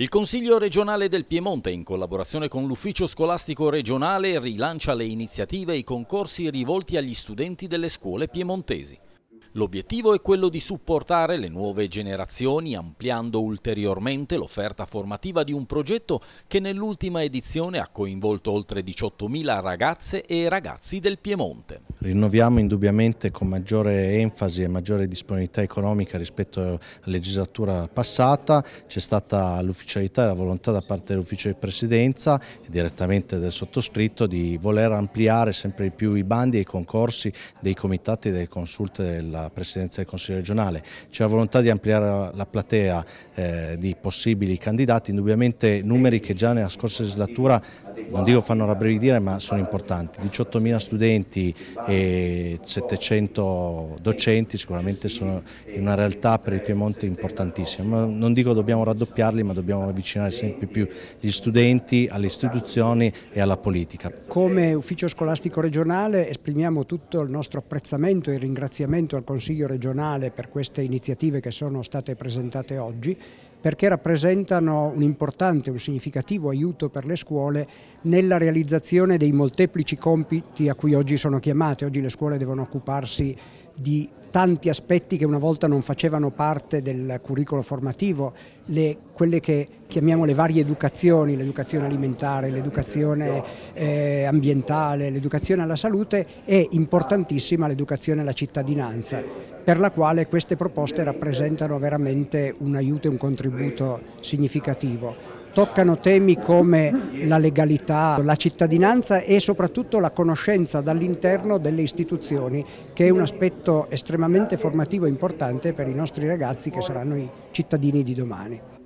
Il Consiglio regionale del Piemonte, in collaborazione con l'Ufficio scolastico regionale, rilancia le iniziative e i concorsi rivolti agli studenti delle scuole piemontesi. L'obiettivo è quello di supportare le nuove generazioni ampliando ulteriormente l'offerta formativa di un progetto che nell'ultima edizione ha coinvolto oltre 18.000 ragazze e ragazzi del Piemonte. Rinnoviamo indubbiamente con maggiore enfasi e maggiore disponibilità economica rispetto alla legislatura passata, c'è stata l'ufficialità e la volontà da parte dell'ufficio di presidenza e direttamente del sottoscritto di voler ampliare sempre di più i bandi e i concorsi dei comitati e delle consulte della Presidenza del Consiglio regionale, c'è la volontà di ampliare la platea eh, di possibili candidati, indubbiamente numeri che già nella scorsa legislatura, non dico fanno rabbrividire, ma sono importanti, 18.000 studenti e 700 docenti sicuramente sono in una realtà per il Piemonte importantissima, non dico dobbiamo raddoppiarli ma dobbiamo avvicinare sempre più gli studenti alle istituzioni e alla politica. Come ufficio scolastico regionale esprimiamo tutto il nostro apprezzamento e ringraziamento al Consiglio regionale per queste iniziative che sono state presentate oggi perché rappresentano un importante, un significativo aiuto per le scuole nella realizzazione dei molteplici compiti a cui oggi sono chiamate. Oggi le scuole devono occuparsi di tanti aspetti che una volta non facevano parte del curriculum formativo, le, quelle che chiamiamo le varie educazioni, l'educazione alimentare, l'educazione eh, ambientale, l'educazione alla salute e importantissima l'educazione alla cittadinanza, per la quale queste proposte rappresentano veramente un aiuto e un contributo significativo toccano temi come la legalità, la cittadinanza e soprattutto la conoscenza dall'interno delle istituzioni, che è un aspetto estremamente formativo e importante per i nostri ragazzi che saranno i cittadini di domani.